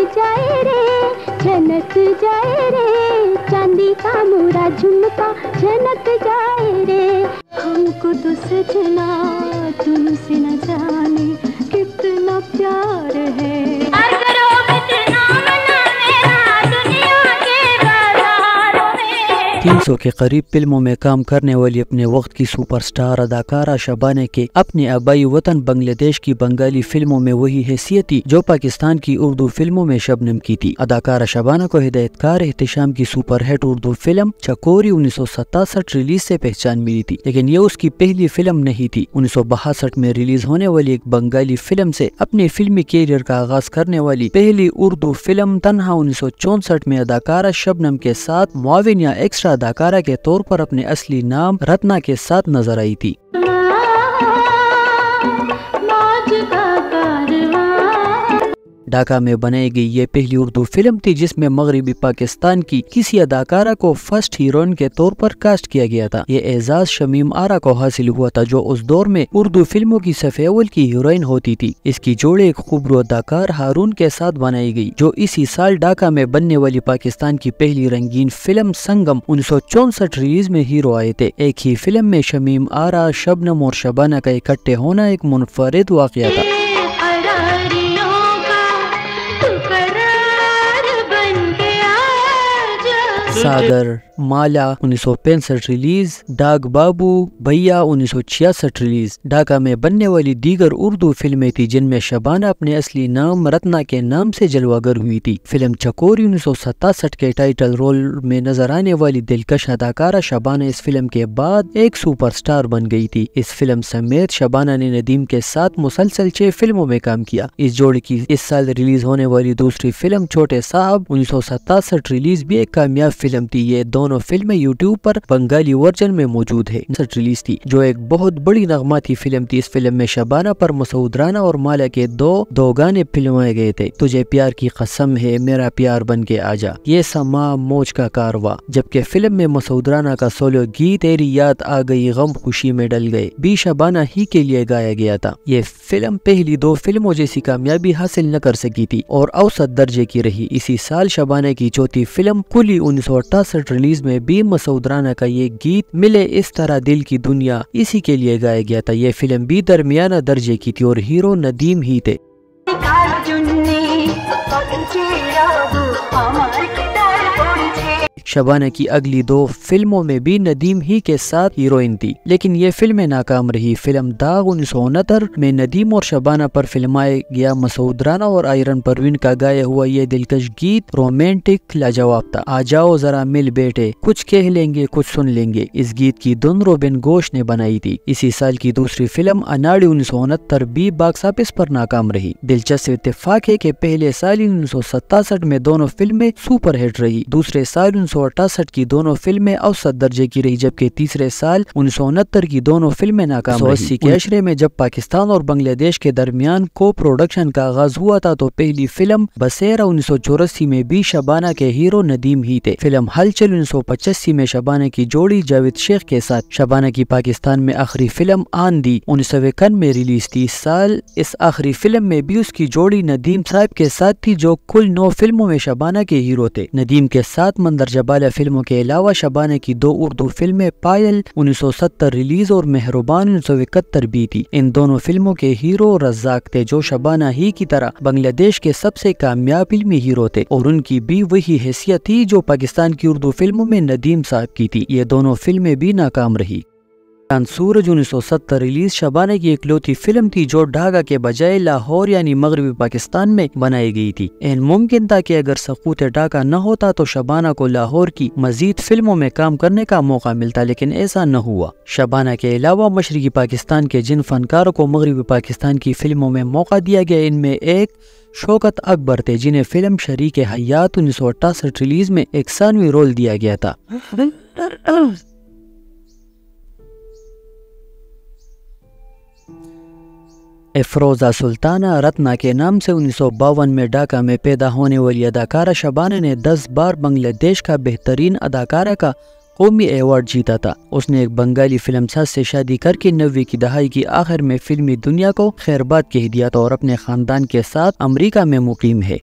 जाए रे झनक जाए रे चांदी का मोरा झुमका झनक जाए रे हमको तो सजना तुमसे न जाने कितना प्यार है 300 के करीब फिल्मों में काम करने वाली अपने वक्त की सुपरस्टार अदाकारा शबाना के अपने आबाई वतन बांग्लादेश की बंगाली फिल्मों में वही हैसियत थी जो पाकिस्तान की उर्दू फिल्मों में शबनम की थी अदाकारा शबाना को हिदायतकार एहतशाम की सुपरहिट उर्दू फिल्म चकोरी उन्नीस रिलीज ऐसी पहचान मिली थी लेकिन ये उसकी पहली फिल्म नहीं थी उन्नीस में रिलीज होने वाली एक बंगाली फिल्म ऐसी अपने फिल्मी कैरियर का आगाज करने वाली पहली उर्दू फिल्म तनहा उन्नीस में अदाकारा शबनम के साथ मुआविन या एक्स्ट्रा अदाकारा के तौर पर अपने असली नाम रत्ना के साथ नजर आई थी ढाका में बनाई गई ये पहली उर्दू फिल्म थी जिसमें मगरबी पाकिस्तान की किसी अदाकारा को फर्स्ट हीरोइन के तौर पर कास्ट किया गया था ये एजाज शमीम आरा को हासिल हुआ था जो उस दौर में उर्दू फिल्मों की सफेवल की हीरोइन होती थी इसकी जोड़े एक खूबरू अदाकार हारून के साथ बनाई गई जो इसी साल ढाका में बनने वाली पाकिस्तान की पहली रंगीन फिल्म संगम उन्नीस रिलीज में हीरो आए थे एक ही फिल्म में शमीम आरा शबनम और शबाना का इकट्ठे होना एक मुनफरद वाक़ था सागर माला उन्नीस रिलीज डाक बाबू भैया उन्नीस रिलीज ढाका में बनने वाली दीगर उर्दू फिल्में थी जिनमें शबाना अपने असली नाम रत्ना के नाम से जलवागर हुई थी फिल्म चकोरी उन्नीस के टाइटल रोल में नजर आने वाली दिलकश अदाकारा शबाना इस फिल्म के बाद एक सुपरस्टार बन गई थी इस फिल्म समेत शबाना ने नदीम के साथ मुसलसल छह फिल्मों में काम किया इस जोड़ी की इस साल रिलीज होने वाली दूसरी फिल्म छोटे साहब उन्नीस रिलीज भी एक कामयाब फिल्म थी ये दोनों फिल्में यूट्यूब पर बंगाली वर्जन में मौजूद है रिलीज थी जो एक बहुत बड़ी नगमा थी फिल्म थी इस फिल्म में शबाना पर मसूद राना और माला के दो दो गाने फिल्माए गए थे तुझे प्यार की कसम है मेरा प्यार बन के जा ये समा मोज का कारवा जबकि फिल्म में मसूद राना का सोलो गीत तेरी याद आ गई गम खुशी में डल गए बी शबाना ही के लिए गाया गया था ये फिल्म पहली दो फिल्मों जैसी कामयाबी हासिल न कर सकी थी और औसत दर्जे की रही इसी साल शबाना की चौथी फिल्म कुली उन्नीस 1968 रिलीज में बी मसौदराना का ये गीत मिले इस तरह दिल की दुनिया इसी के लिए गाया गया था ये फिल्म भी दरमियाना दर्जे की थी और हीरो नदीम ही थे शबाना की अगली दो फिल्मों में भी नदीम ही के साथ हीरोइन थी लेकिन ये फिल्में नाकाम रही फिल्म दाग उन्नीस में नदीम और शबाना पर फिल्माया गया मसूद राना और आयरन परवीन का गाया हुआ ये दिलकश गीत रोमांटिक लाजवाब था आ जाओ जरा मिल बैठे कुछ कह लेंगे कुछ सुन लेंगे इस गीत की धुन रोबिन घोष ने बनाई थी इसी साल की दूसरी फिल्म अनाड़ी उन्नीस सौ उनहत्तर भी बॉक्स ऑफिस पर नाकाम रही दिलचस्प इतफाक है की पहले साल उन्नीस सौ सतासठ में दोनों फिल्में सुपर हिट रही दूसरे साल उन्नीस की दोनों फिल्में औसत दर्जे की रही जबकि तीसरे साल उन्नीस की दोनों फिल्में नाकाम सौ अस्सी के अशरे में जब पाकिस्तान और बांग्लादेश के दरमियान को प्रोडक्शन का आगाज हुआ था तो पहली फिल्म बसेरा उन्नीस में भी शबाना के हीरो नदीम ही थे फिल्म हलचल उन्नीस में शबाना की जोड़ी जावेद शेख के साथ शबाना की पाकिस्तान में आखिरी फिल्म आंधी उन्नीस में रिलीज थी इस साल इस आखिरी फिल्म में भी उसकी जोड़ी नदीम साहब के साथ थी जो कुल नौ फिल्मों में शबाना के हीरो थे नदीम के साथ मंदरजा शबाना फिल्मों के अलावा शबाना की दो उर्दू फिल्में पायल 1970 रिलीज और मेहरबान उन्नीस सौ इकहत्तर थी इन दोनों फिल्मों के हीरो रज्जाक थे जो शबाना ही की तरह बांग्लादेश के सबसे कामयाब फिल्मी हीरो थे और उनकी भी वही हैसियत थी जो पाकिस्तान की उर्दू फिल्मों में नदीम साहब की थी ये दोनों फिल्में भी नाकाम रही सूरज उन्नीस सौ सत्तर रिलीज शबाना की इकलौती फिल्म थी जो ढाका के बजाय लाहौर यानी मगरबी पाकिस्तान में बनाई गई थी एन मुमकिन था कि अगर सकूत ढाका न होता तो शबाना को लाहौर की मजीद फिल्मों में काम करने का मौका मिलता लेकिन ऐसा न हुआ शबाना के अलावा मशरकी पाकिस्तान के जिन फनकारों को मगरबी पाकिस्तान की फिल्मों में मौका दिया गया इनमें एक शौकत अकबर थे जिन्हें फिल्म शरीक हयात उन्नीस सौ अट्ठासठ रिलीज में एक सानवी रोल दिया गया था अफरोज़ा सुल्ताना रत्ना के नाम से उन्नीस सौ बावन में ढाका में पैदा होने वाली अदाकारा शबाना ने 10 बार बांग्लादेश का बेहतरीन अदाकारा का कौमी एवार्ड जीता था उसने एक बंगाली फिल्म साज से शादी करके नब्बे की दहाई की आखिर में फिल्मी दुनिया को खैरबाद कह दिया था और अपने खानदान के साथ अमरीका में मुकीम है